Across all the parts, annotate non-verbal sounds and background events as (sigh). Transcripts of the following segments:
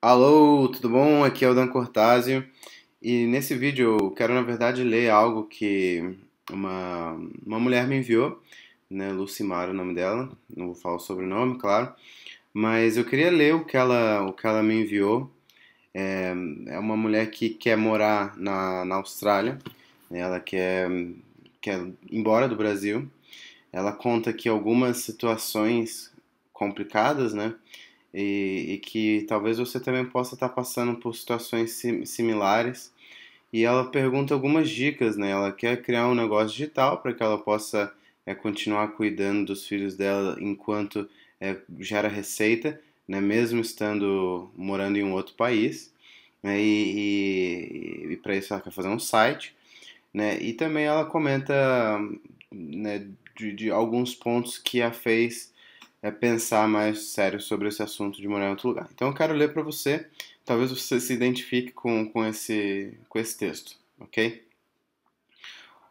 Alô, tudo bom? Aqui é o Dan Cortázio e nesse vídeo eu quero na verdade ler algo que uma, uma mulher me enviou, né, Lucimara é o nome dela, não vou falar o sobrenome, claro, mas eu queria ler o que ela, o que ela me enviou. É, é uma mulher que quer morar na, na Austrália, né? ela quer, quer ir embora do Brasil, ela conta que algumas situações complicadas, né, e, e que talvez você também possa estar tá passando por situações sim, similares. E ela pergunta algumas dicas, né? Ela quer criar um negócio digital para que ela possa é, continuar cuidando dos filhos dela enquanto é, gera receita, né? Mesmo estando morando em um outro país. Né? E, e, e para isso ela quer fazer um site, né? E também ela comenta né, de, de alguns pontos que a fez é, pensar mais sério sobre esse assunto de morar em outro lugar. Então eu quero ler para você, talvez você se identifique com, com, esse, com esse texto, ok?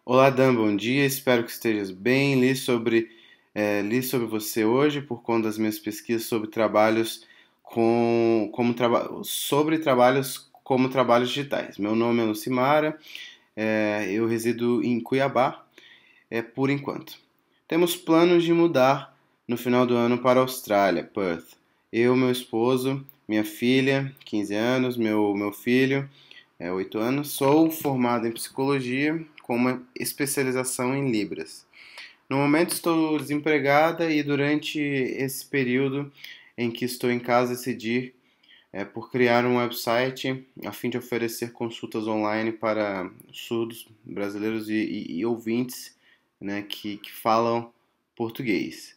Olá Dan, bom dia, espero que estejas bem. Li sobre, é, li sobre você hoje por conta das minhas pesquisas sobre trabalhos com, como traba sobre trabalhos como trabalhos digitais. Meu nome é Lucimara, é, eu resido em Cuiabá é, por enquanto. Temos planos de mudar no final do ano para a Austrália, Perth. Eu, meu esposo, minha filha, 15 anos, meu, meu filho, é, 8 anos. Sou formado em psicologia com uma especialização em Libras. No momento estou desempregada e durante esse período em que estou em casa decidi é, por criar um website a fim de oferecer consultas online para surdos brasileiros e, e, e ouvintes né, que, que falam português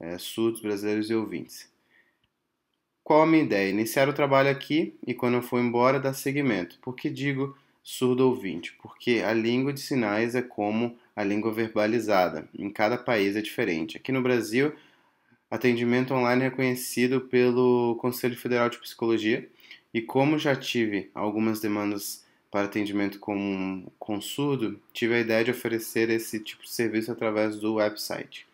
é, surdos brasileiros e ouvintes. Qual a minha ideia? Iniciar o trabalho aqui e quando eu for embora dar seguimento. Por que digo surdo ouvinte? Porque a língua de sinais é como a língua verbalizada. Em cada país é diferente. Aqui no Brasil, atendimento online é reconhecido pelo Conselho Federal de Psicologia. E como já tive algumas demandas para atendimento com, com surdo, tive a ideia de oferecer esse tipo de serviço através do website.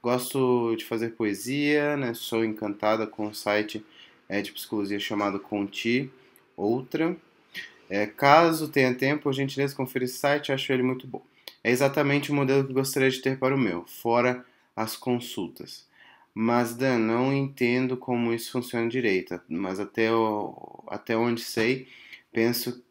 Gosto de fazer poesia, né? sou encantada com um site é, de psicologia chamado Conti, outra. É, caso tenha tempo, por gentileza, confira esse site, acho ele muito bom. É exatamente o modelo que gostaria de ter para o meu, fora as consultas. Mas, Dan, não entendo como isso funciona direito, mas até, o, até onde sei, penso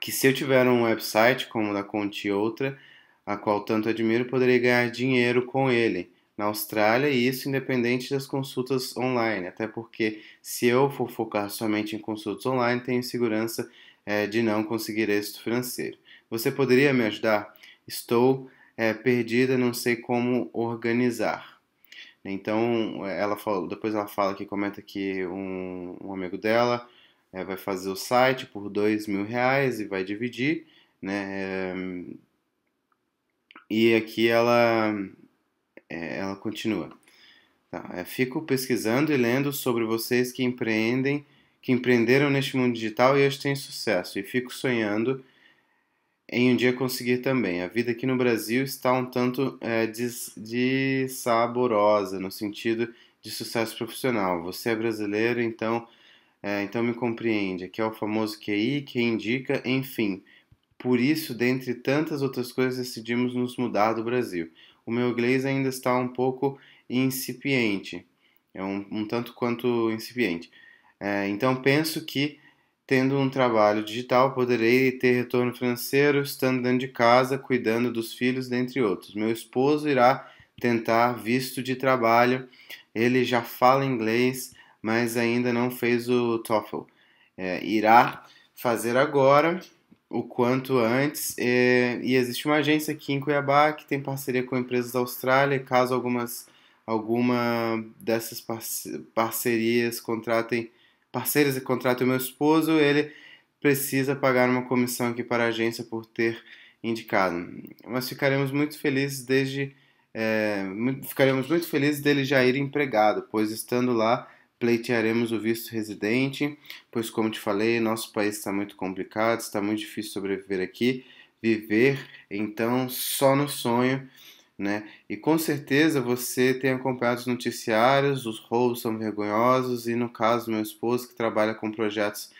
que se eu tiver um website como o da Conti outra, a qual tanto admiro, poderei ganhar dinheiro com ele na Austrália, e isso independente das consultas online, até porque se eu for focar somente em consultas online, tenho segurança é, de não conseguir êxito financeiro. Você poderia me ajudar? Estou é, perdida, não sei como organizar. Então, ela falou, depois ela fala que comenta que um, um amigo dela é, vai fazer o site por dois mil reais e vai dividir, né? E aqui ela, é, ela continua. Tá, fico pesquisando e lendo sobre vocês que empreendem, que empreenderam neste mundo digital e hoje têm sucesso. E fico sonhando em um dia conseguir também. A vida aqui no Brasil está um tanto é, dessaborosa no sentido de sucesso profissional. Você é brasileiro, então, é, então me compreende. Aqui é o famoso QI, que indica, enfim. Por isso, dentre tantas outras coisas, decidimos nos mudar do Brasil. O meu inglês ainda está um pouco incipiente, é um, um tanto quanto incipiente. É, então, penso que, tendo um trabalho digital, poderei ter retorno financeiro estando dentro de casa, cuidando dos filhos, dentre outros. Meu esposo irá tentar visto de trabalho, ele já fala inglês, mas ainda não fez o TOEFL. É, irá fazer agora o quanto antes. É, e existe uma agência aqui em Cuiabá que tem parceria com empresas da Austrália, caso algumas alguma dessas parcerias contratem parceiras e contratem o meu esposo, ele precisa pagar uma comissão aqui para a agência por ter indicado. mas ficaremos muito felizes desde é, ficaremos muito felizes dele já ir empregado, pois estando lá pleitearemos o visto residente, pois, como te falei, nosso país está muito complicado, está muito difícil sobreviver aqui, viver então só no sonho. Né? E com certeza você tem acompanhado os noticiários, os roubos são vergonhosos e no caso do meu esposo que trabalha com projetos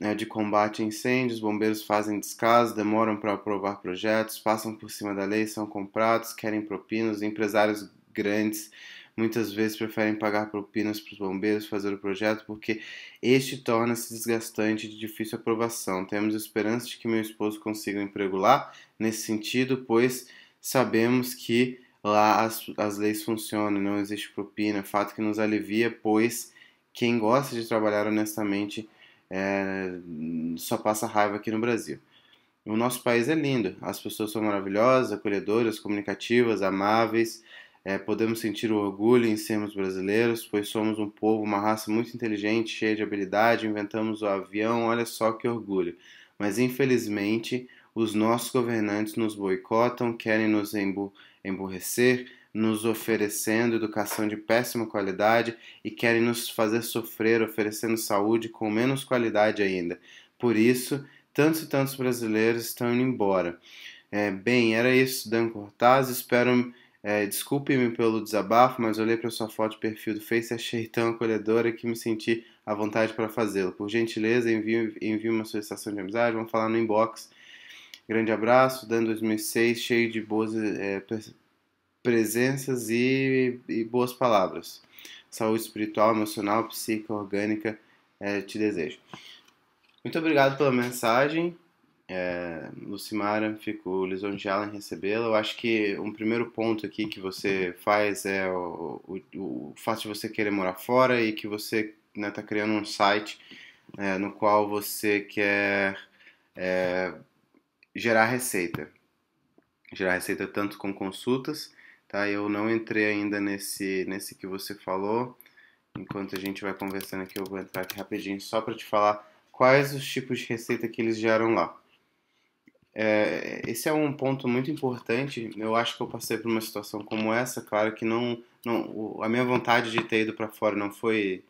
né, de combate a incêndios, bombeiros fazem descaso, demoram para aprovar projetos, passam por cima da lei, são comprados, querem propinas, empresários grandes muitas vezes preferem pagar propinas para os bombeiros fazer o projeto porque este torna-se desgastante e de difícil aprovação. Temos esperança de que meu esposo consiga um emprego lá nesse sentido, pois sabemos que lá as, as leis funcionam, não existe propina, fato que nos alivia, pois quem gosta de trabalhar honestamente é, só passa raiva aqui no Brasil. O nosso país é lindo, as pessoas são maravilhosas, acolhedoras, comunicativas, amáveis, é, podemos sentir orgulho em sermos brasileiros, pois somos um povo, uma raça muito inteligente, cheia de habilidade, inventamos o avião, olha só que orgulho. Mas infelizmente, os nossos governantes nos boicotam, querem nos emburrecer, nos oferecendo educação de péssima qualidade e querem nos fazer sofrer, oferecendo saúde com menos qualidade ainda. Por isso, tantos e tantos brasileiros estão indo embora. É, bem, era isso, Dan Cortaz, espero é, Desculpe-me pelo desabafo, mas olhei para sua foto de perfil do Face e achei tão acolhedora que me senti à vontade para fazê-lo. Por gentileza, envie, envie uma solicitação de amizade, vamos falar no inbox. Grande abraço, Dan 2006, cheio de boas é, presenças e, e, boas palavras. Saúde espiritual, emocional, psíquica, orgânica, é, te desejo. Muito obrigado pela mensagem. É, Lucimara, fico lisonjeada em recebê-la. Eu acho que um primeiro ponto aqui que você faz é o, o, o fato de você querer morar fora e que você está né, tá criando um site é, no qual você quer é, gerar receita. Gerar receita tanto com consultas, tá? Eu não entrei ainda nesse, nesse que você falou. Enquanto a gente vai conversando aqui, eu vou entrar aqui rapidinho só para te falar quais os tipos de receita que eles geram lá. É, esse é um ponto muito importante. Eu acho que eu passei por uma situação como essa, claro que não, não a minha vontade de ter ido para fora não foi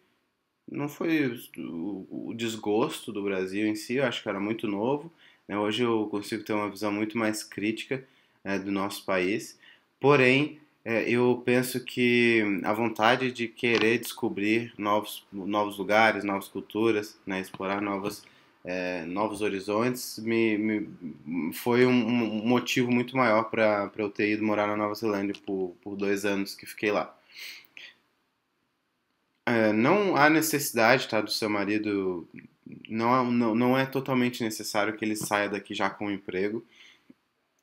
não foi o, o, desgosto do Brasil em si. Eu acho que era muito novo. Né? Hoje eu consigo ter uma visão muito mais crítica é, do nosso país. Porém, é, eu penso que a vontade de querer descobrir novos novos lugares, novas culturas, né? explorar novas é, novos horizontes me, me foi um, motivo muito maior para eu ter ido morar na Nova Zelândia por, por dois anos que fiquei lá. É, não há necessidade tá, do seu marido, não, não, não é totalmente necessário que ele saia daqui já com um emprego.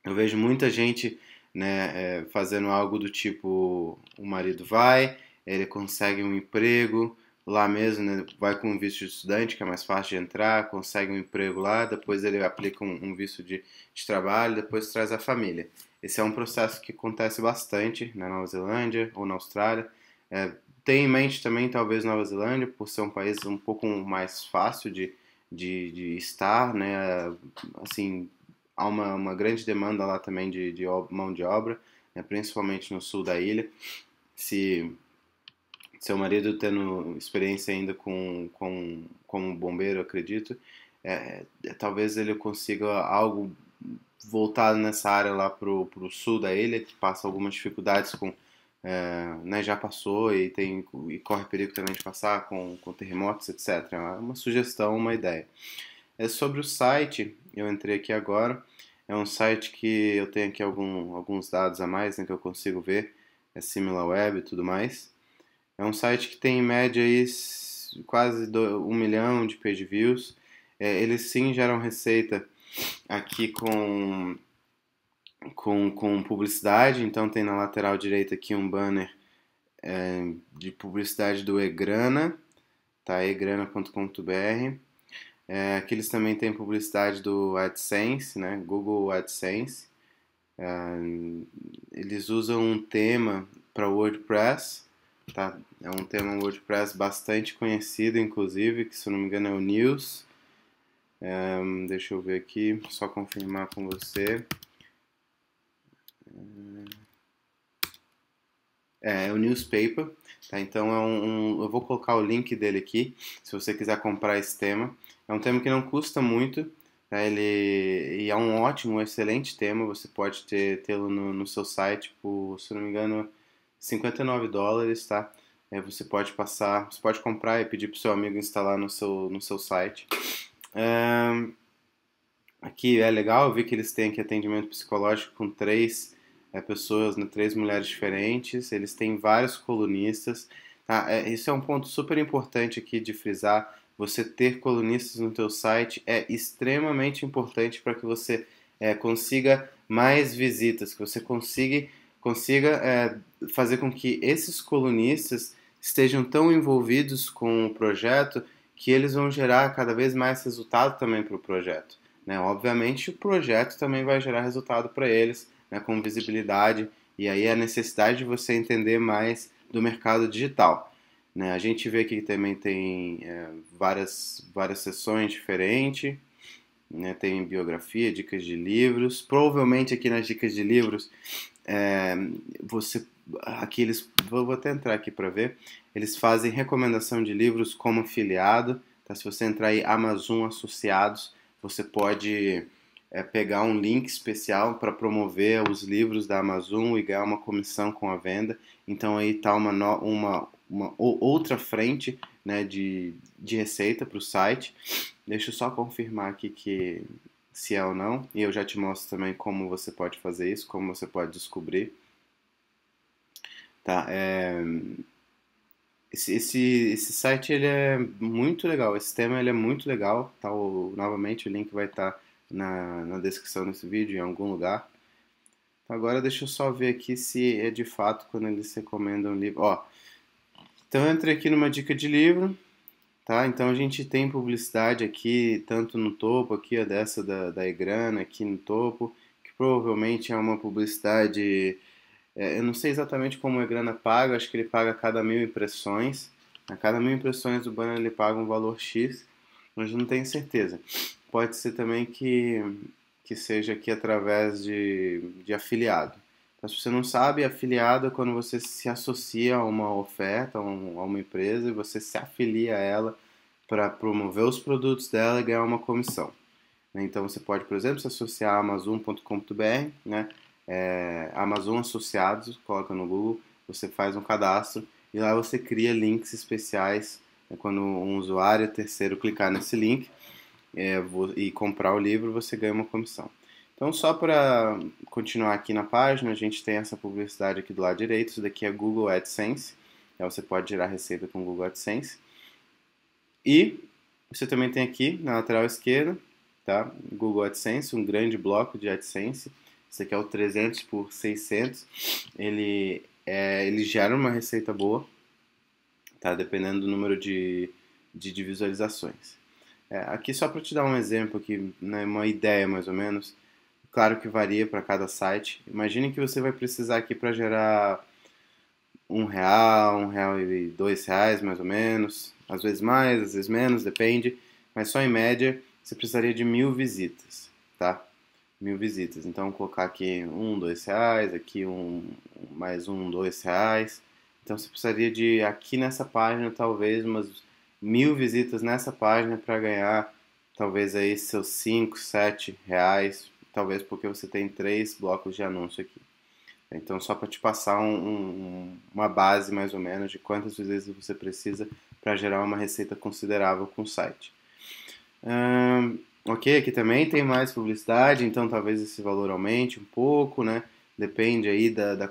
Eu vejo muita gente né, é, fazendo algo do tipo: o marido vai, ele consegue um emprego, lá mesmo, né? vai com um visto de estudante, que é mais fácil de entrar, consegue um emprego lá, depois ele aplica um, um visto de, de, trabalho, depois traz a família. Esse é um processo que acontece bastante na Nova Zelândia ou na Austrália. É, tem em mente também, talvez, Nova Zelândia, por ser um país um pouco mais fácil de, de, de estar, né? Assim, há uma, uma grande demanda lá também de, de mão de obra, né? principalmente no sul da ilha. Se seu marido tendo experiência ainda com, com como bombeiro, acredito, é, é, talvez ele consiga algo voltado nessa área lá pro, pro sul da ilha, que passa algumas dificuldades com é, né, já passou e tem e corre perigo também de passar com, com terremotos, etc. É uma sugestão, uma ideia. É sobre o site, eu entrei aqui agora. É um site que eu tenho aqui algum, alguns dados a mais né, que eu consigo ver. É similar web e tudo mais. É um site que tem em média aí quase do, um milhão de page views. É, eles sim geram receita aqui com, com, com publicidade, então tem na lateral direita aqui um banner é, de publicidade do Egrana, tá? egrana.com.br. É, aqui eles também têm publicidade do AdSense, né? Google AdSense. É, eles usam um tema para WordPress Tá? É um tema WordPress bastante conhecido, inclusive, que se não me engano é o News. Um, é, deixa eu ver aqui, só confirmar com você. É, é o Newspaper, tá? Então é um, um, eu vou colocar o link dele aqui, se você quiser comprar esse tema. É um tema que não custa muito, tá? ele e é um ótimo, excelente tema. Você pode tê-lo no, no seu site por, se não me engano, 59 dólares, tá? É, você pode passar, você pode comprar e pedir pro seu amigo instalar no seu, no seu site. É, aqui é legal, eu vi que eles têm aqui atendimento psicológico com três é, pessoas, né, três mulheres diferentes, eles têm vários colunistas. Tá? É, isso é um ponto super importante aqui de frisar. Você ter colunistas no teu site é extremamente importante para que você eh, consiga mais visitas, que você consiga consiga é, fazer com que esses colunistas estejam tão envolvidos com o projeto que eles vão gerar cada vez mais resultado também para o projeto. Né? Obviamente, o projeto também vai gerar resultado para eles, né, com visibilidade, e aí a necessidade de você entender mais do mercado digital. Né? A gente vê que também tem é, várias, várias sessões diferentes, né? tem biografia, dicas de livros. Provavelmente aqui nas dicas de livros é, você aqui eles vou até entrar aqui para ver eles fazem recomendação de livros como afiliado tá? se você entrar aí Amazon associados você pode é, pegar um link especial para promover os livros da Amazon e ganhar uma comissão com a venda então aí tá uma uma, uma outra frente né, de, de receita para o site deixa eu só confirmar aqui que se é ou não, e eu já te mostro também como você pode fazer isso, como você pode descobrir. Tá, é... esse, esse, esse site ele é muito legal, esse tema ele é muito legal, tá? O, novamente o link vai estar tá na, na descrição desse vídeo, em algum lugar. Então, agora deixa eu só ver aqui se é de fato quando eles recomendam livro. Ó, então eu entrei aqui numa dica de livro, Tá, então a gente tem publicidade aqui, tanto no topo, aqui ó, dessa da, da Egrana, aqui no topo, que provavelmente é uma publicidade, é, eu não sei exatamente como a Egrana paga, acho que ele paga a cada mil impressões, a cada mil impressões do banner ele paga um valor X, mas não tenho certeza. Pode ser também que, que seja aqui através de, de afiliado. Então, se você não sabe, é afiliado é quando você se associa a uma oferta, a, uma empresa, e você se afilia a ela para promover os produtos dela e ganhar uma comissão. Né? Então, você pode, por exemplo, se associar a amazon.com.br, né? É, Amazon Associados, coloca no Google, você faz um cadastro e lá você cria links especiais né? quando um usuário terceiro clicar nesse link é, e comprar o livro, você ganha uma comissão. Então, só para continuar aqui na página, a gente tem essa publicidade aqui do lado direito. Isso daqui é Google AdSense. Então, você pode gerar receita com Google AdSense. E você também tem aqui na lateral esquerda, tá? Google AdSense, um grande bloco de AdSense. Esse aqui é o 300 por 600. Ele, é, ele gera uma receita boa, tá? Dependendo do número de, de, de visualizações. É, aqui só para te dar um exemplo, aqui, né, uma ideia mais ou menos Claro que varia para cada site. Imagine que você vai precisar aqui para gerar um real, um real e dois reais mais ou menos, às vezes mais, às vezes menos, depende. Mas só em média você precisaria de mil visitas, tá? Mil visitas. Então colocar aqui um, dois reais, aqui um, mais um, dois reais. Então você precisaria de aqui nessa página talvez umas mil visitas nessa página para ganhar talvez aí seus cinco, sete reais talvez porque você tem três blocos de anúncio aqui. Então, só para te passar um, um, uma base mais ou menos de quantas vezes você precisa para gerar uma receita considerável com o site. ok, aqui também tem mais publicidade, então talvez esse valor aumente um pouco, né? Depende aí da, da,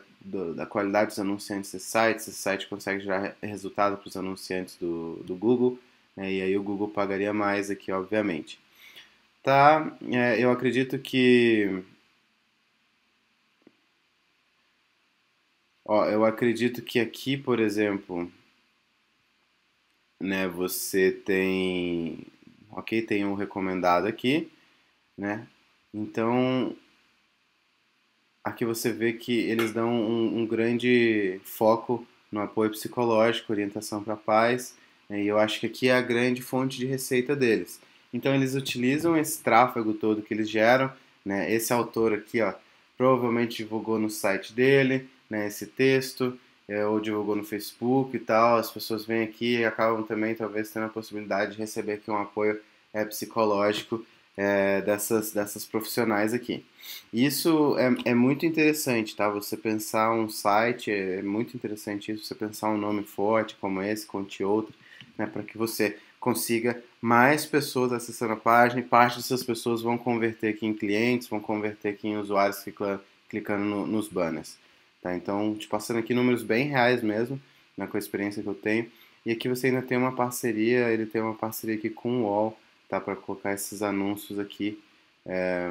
da qualidade dos anunciantes desse site, se esse site consegue gerar resultado para os anunciantes do, do Google, né? e aí o Google pagaria mais aqui, obviamente tá? É, eu acredito que. Ó, eu acredito que aqui, por exemplo, né, você tem. Ok, tem um recomendado aqui, né? Então, aqui você vê que eles dão um, um grande foco no apoio psicológico, orientação para pais né, e eu acho que aqui é a grande fonte de receita deles. Então eles utilizam esse tráfego todo que eles geram, né? Esse autor aqui, ó, provavelmente divulgou no site dele, né? Esse texto é, ou divulgou no Facebook e tal. As pessoas vêm aqui e acabam também talvez tendo a possibilidade de receber aqui um apoio é, psicológico é, dessas dessas profissionais aqui. Isso é, é muito interessante, tá? Você pensar um site é, é muito interessante isso. Você pensar um nome forte como esse, conte outro, né? Para que você consiga mais pessoas acessando a página e parte dessas pessoas vão converter aqui em clientes, vão converter aqui em usuários clicando, clicando no, nos banners. Tá? Então, te passando aqui números bem reais mesmo, né, com a experiência que eu tenho. E aqui você ainda tem uma parceria, ele tem uma parceria aqui com o UOL, tá? Para colocar esses anúncios aqui é,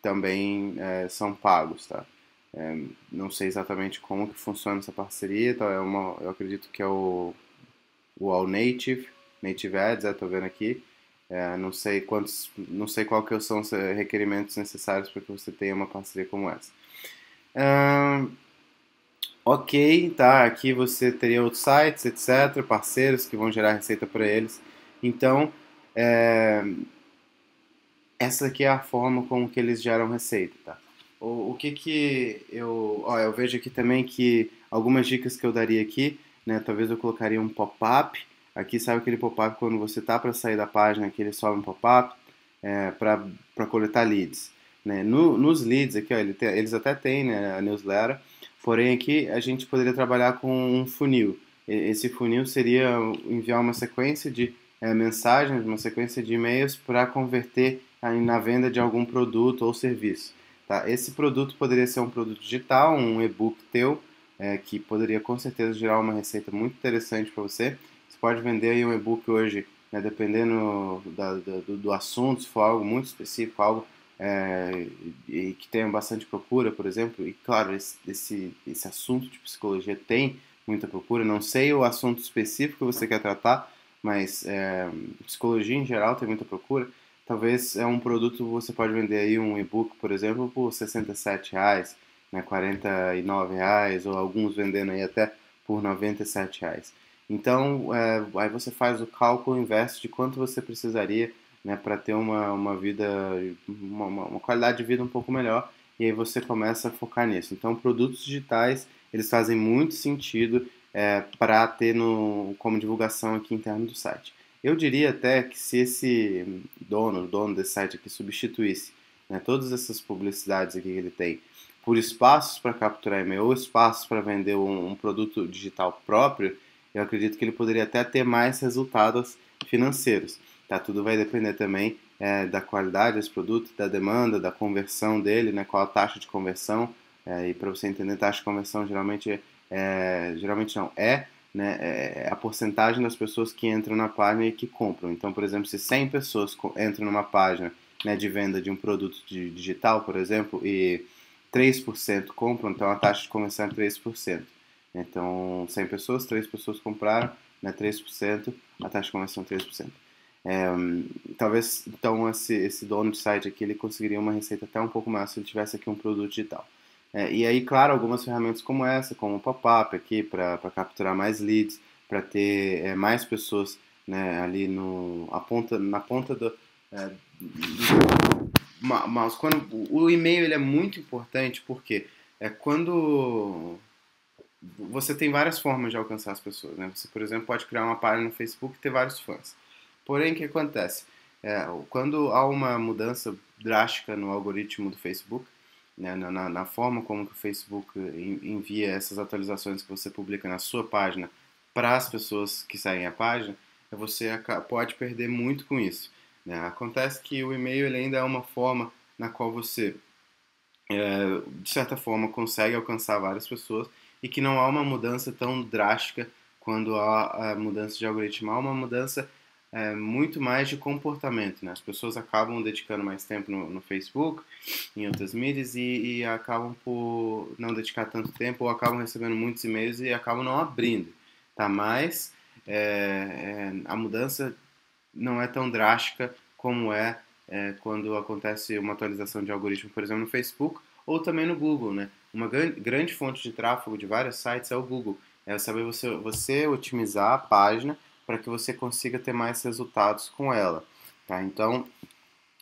também é, são pagos, tá? É, não sei exatamente como que funciona essa parceria, tá? É uma, eu acredito que é o, o All Native, Native Ads, eu estou vendo aqui. É, não sei quantos, não sei qual que são os eh, requerimentos necessários para que você tenha uma parceria como essa. Um, ok, tá? Aqui você teria outros sites, etc., parceiros que vão gerar receita para eles. Então, é, essa aqui é a forma como que eles geram receita, tá? O, o que que eu, ó, eu vejo aqui também que algumas dicas que eu daria aqui, né? Talvez eu colocaria um pop-up Aqui sabe aquele pop-up quando você tá para sair da página, que ele sobe um pop-up é, para coletar leads. Né? No, nos leads aqui, ó, ele tem, eles até têm né, a newsletter, porém aqui a gente poderia trabalhar com um funil. Esse funil seria enviar uma sequência de é, mensagens, uma sequência de e-mails para converter na venda de algum produto ou serviço. Tá? Esse produto poderia ser um produto digital, um e-book teu, é, que poderia com certeza gerar uma receita muito interessante para você. Você pode vender aí um e-book hoje, né, dependendo da, da, do, do, assunto, se for algo muito específico, algo é, e que tenha bastante procura, por exemplo. E claro, esse, esse, esse assunto de psicologia tem muita procura. Não sei o assunto específico que você quer tratar, mas é, psicologia em geral tem muita procura. Talvez é um produto você pode vender aí um e-book, por exemplo, por 67 reais, né, 49 reais ou alguns vendendo aí até por 97 reais. Então, é, aí você faz o cálculo inverso de quanto você precisaria né, para ter uma, uma vida, uma, uma, qualidade de vida um pouco melhor, e aí você começa a focar nisso. Então, produtos digitais, eles fazem muito sentido é, para ter no, como divulgação aqui interna do site. Eu diria até que se esse dono, dono desse site aqui, substituísse né, todas essas publicidades aqui que ele tem por espaços para capturar e-mail ou espaços para vender um, um produto digital próprio, eu acredito que ele poderia até ter mais resultados financeiros. Tá? Tudo vai depender também é, da qualidade desse produto, da demanda, da conversão dele, né? qual a taxa de conversão. É, e para você entender, taxa de conversão geralmente é, geralmente não, é, né, é, é a porcentagem das pessoas que entram na página e que compram. Então, por exemplo, se 100 pessoas entram numa página né, de venda de um produto de digital, por exemplo, e 3% compram, então a taxa de conversão é 3%. Então, 100 pessoas, 3 pessoas compraram, né, 3%, a taxa de conversão 3%. É, talvez, então, esse, esse dono de site aqui, ele conseguiria uma receita até um pouco maior se ele tivesse aqui um produto digital. É, e aí, claro, algumas ferramentas como essa, como o pop-up aqui, para capturar mais leads, para ter é, mais pessoas né, ali no, a ponta, na ponta do, é, do mouse. Quando, o e-mail ele é muito importante porque é quando você tem várias formas de alcançar as pessoas, né? Você, por exemplo, pode criar uma página no Facebook e ter vários fãs. Porém, o que acontece? É, quando há uma mudança drástica no algoritmo do Facebook, né, na, na, forma como que o Facebook envia essas atualizações que você publica na sua página para as pessoas que saem a página, é você pode perder muito com isso. Né? Acontece que o e-mail ainda é uma forma na qual você, é, de certa forma, consegue alcançar várias pessoas e que não há uma mudança tão drástica quando há a mudança de algoritmo. Há uma mudança é, muito mais de comportamento. Né? As pessoas acabam dedicando mais tempo no, no Facebook, em outras mídias, e, e, acabam por não dedicar tanto tempo ou acabam recebendo muitos e-mails e acabam não abrindo. Tá? Mas é, é, a mudança não é tão drástica como é, é quando acontece uma atualização de algoritmo, por exemplo, no Facebook ou também no Google, né? Uma grande fonte de tráfego de vários sites é o Google. É saber você, você otimizar a página para que você consiga ter mais resultados com ela. Tá? Então,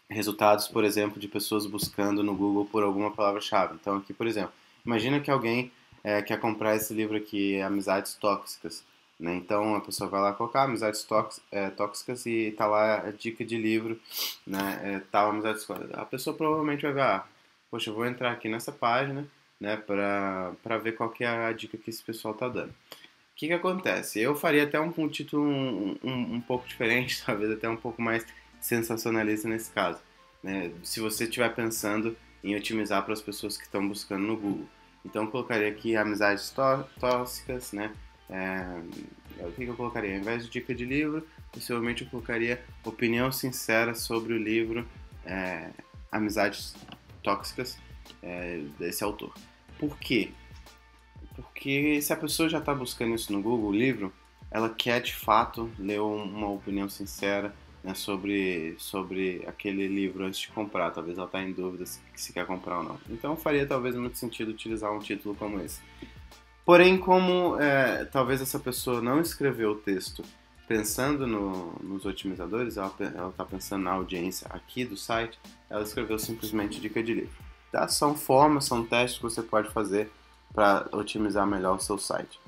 resultados, por exemplo, de pessoas buscando no Google por alguma palavra-chave. Então, aqui, por exemplo, imagina que alguém é, quer comprar esse livro aqui, Amizades Tóxicas. Né? Então, a pessoa vai lá colocar ah, Amizades Tóx é, Tóxicas e está lá a dica de livro, né? É, tal, Amizades Tóxicas. A pessoa provavelmente vai ver, ah, poxa, eu vou entrar aqui nessa página, né, para ver qual que é a dica que esse pessoal tá dando. O que, que acontece? Eu faria até um, um título um, um, um pouco (laughs) diferente, talvez até um pouco mais sensacionalista nesse caso. Né? Se você estiver pensando em otimizar para as pessoas que estão buscando no Google. Então, eu colocaria aqui amizades tó tóxicas, né? É, o que, que eu colocaria? Ao invés de dica de livro, possivelmente eu colocaria opinião sincera sobre o livro é, Amizades tóxicas é, desse autor. Por quê? Porque se a pessoa já está buscando isso no Google, o livro, ela quer de fato ler uma opinião sincera né, sobre, sobre aquele livro antes de comprar. Talvez ela está em dúvida se, se quer comprar ou não. Então faria talvez muito sentido utilizar um título como esse. Porém, como é, talvez essa pessoa não escreveu o texto pensando no, nos otimizadores, ela está pensando na audiência aqui do site, ela escreveu simplesmente dica de livro. Tá? São formas, são testes que você pode fazer para otimizar melhor o seu site.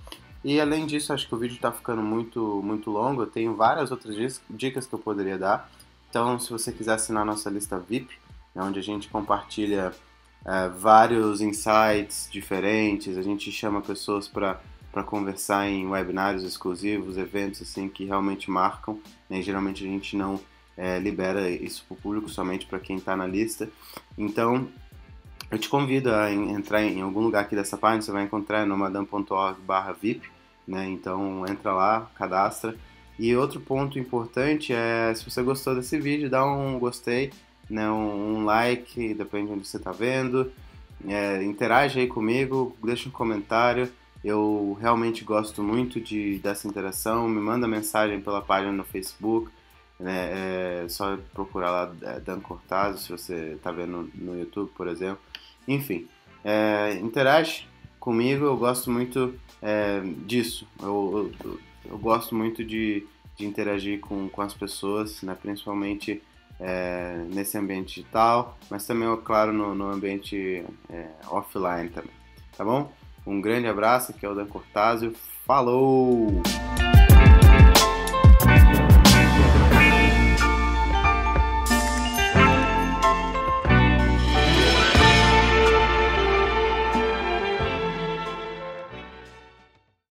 E além disso, acho que o vídeo está ficando muito, muito longo, eu tenho várias outras dicas que eu poderia dar. Então, se você quiser assinar nossa lista VIP, é né, onde a gente compartilha é, vários insights diferentes, a gente chama pessoas para para conversar em webinários exclusivos, eventos assim que realmente marcam. Né? Geralmente a gente não é, libera isso para o público, somente para quem está na lista. Então, eu te convido a entrar em algum lugar aqui dessa página, você vai encontrar nomadam.org/vip, né? Então entra lá, cadastra. E outro ponto importante é, se você gostou desse vídeo, dá um gostei, né? um like, depende de onde você está vendo. É, interage aí comigo, deixa um comentário. Eu realmente gosto muito de, dessa interação. Me manda mensagem pela página no Facebook. Né? É só procurar lá é, Dan Cortado, se você está vendo no YouTube, por exemplo. Enfim, é, interage comigo. Eu gosto muito é, disso. Eu, eu, eu, gosto muito de, de interagir com, com as pessoas, né? principalmente. É, nesse ambiente digital, mas também, é claro, no, no ambiente é, offline também, tá bom? Um grande abraço, que é o Dan Cortázio. Falou!